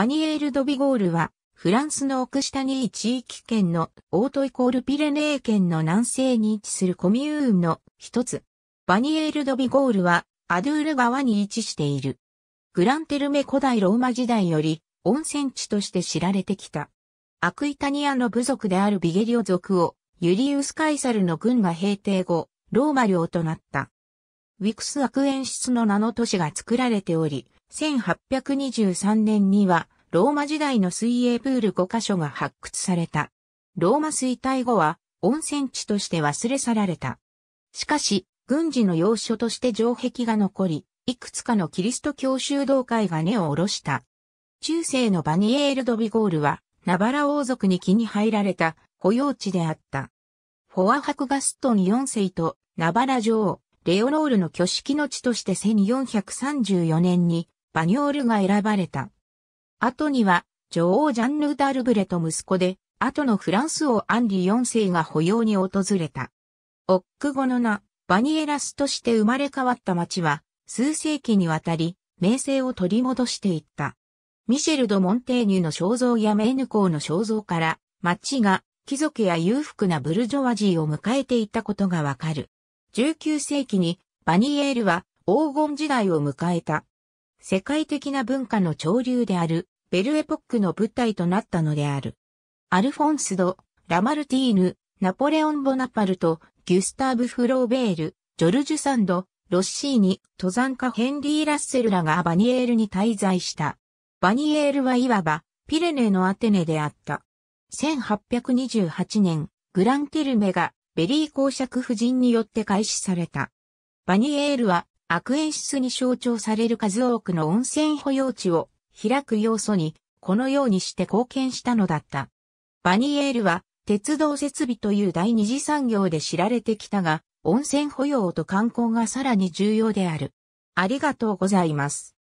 バニエール・ドビゴールは、フランスのオクシタニー地域圏のオートイコールピレネー県の南西に位置するコミューンの一つ。バニエール・ドビゴールは、アドゥール川に位置している。グランテルメ古代ローマ時代より温泉地として知られてきた。アクイタニアの部族であるビゲリオ族をユリウス・カイサルの軍が平定後、ローマ領となった。ウィクス・アクエンシスの名の都市が作られており、1823年にはローマ時代の水泳プール5カ所が発掘された。ローマ衰退後は温泉地として忘れ去られた。しかし、軍事の要所として城壁が残り、いくつかのキリスト教修道会が根を下ろした。中世のバニエール・ド・ビゴールは、ナバラ王族に気に入られた保養地であった。フォアハクガストン4世とナバラ女王、レオロールの挙式の地として1434年にバニョールが選ばれた。後には、女王ジャンヌ・ダルブレと息子で、後のフランス王アンリ4世が保養に訪れた。オック語の名、バニエラスとして生まれ変わった町は、数世紀にわたり、名声を取り戻していった。ミシェル・ド・モンテーニュの肖像やメーヌ公の肖像から、町が貴族や裕福なブルジョワジーを迎えていたことがわかる。19世紀にバニエールは黄金時代を迎えた。世界的な文化の潮流である、ベルエポックの舞台となったのである。アルフォンスド、ラマルティーヌ、ナポレオン・ボナパルト、ギュスターブ・フローベール、ジョルジュ・サンド、ロッシーニ、登山家ヘンリー・ラッセルらがバニエールに滞在した。バニエールはいわば、ピレネのアテネであった。1828年、グランティルメがベリー公爵夫人によって開始された。バニエールは悪演出に象徴される数多くの温泉保養地を開く要素に、このようにして貢献したのだった。バニエールは、鉄道設備という第二次産業で知られてきたが、温泉保養と観光がさらに重要である。ありがとうございます。